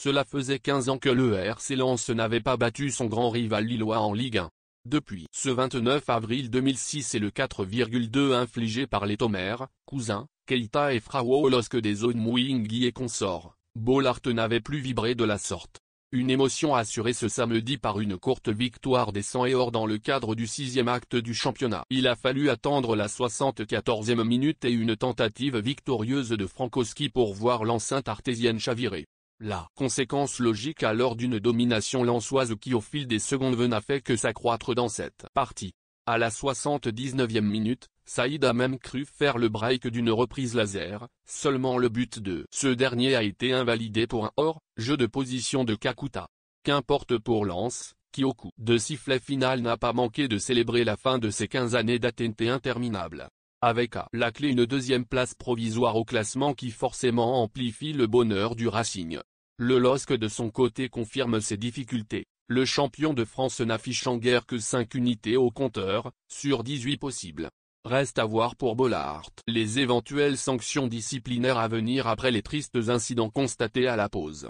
Cela faisait 15 ans que le RC n'avait pas battu son grand rival lillois en Ligue 1. Depuis ce 29 avril 2006 et le 4,2 infligé par les Tomers, Cousin, Keita et Frao lorsque des zones Mouingui et consorts, Bollard n'avait plus vibré de la sorte. Une émotion assurée ce samedi par une courte victoire des 100 et or dans le cadre du sixième acte du championnat. Il a fallu attendre la 74e minute et une tentative victorieuse de Frankowski pour voir l'enceinte artésienne chavirer. La conséquence logique alors d'une domination lançoise qui au fil des secondes n'a fait que s'accroître dans cette partie. À la 79e minute, Saïd a même cru faire le break d'une reprise laser, seulement le but de ce dernier a été invalidé pour un hors, jeu de position de Kakuta. Qu'importe pour Lance, qui au coup de sifflet final n'a pas manqué de célébrer la fin de ses 15 années d'attente interminable avec à la clé une deuxième place provisoire au classement qui forcément amplifie le bonheur du Racing. Le LOSC de son côté confirme ses difficultés, le champion de France n'affichant guère que 5 unités au compteur, sur 18 possibles. Reste à voir pour Bollard les éventuelles sanctions disciplinaires à venir après les tristes incidents constatés à la pause.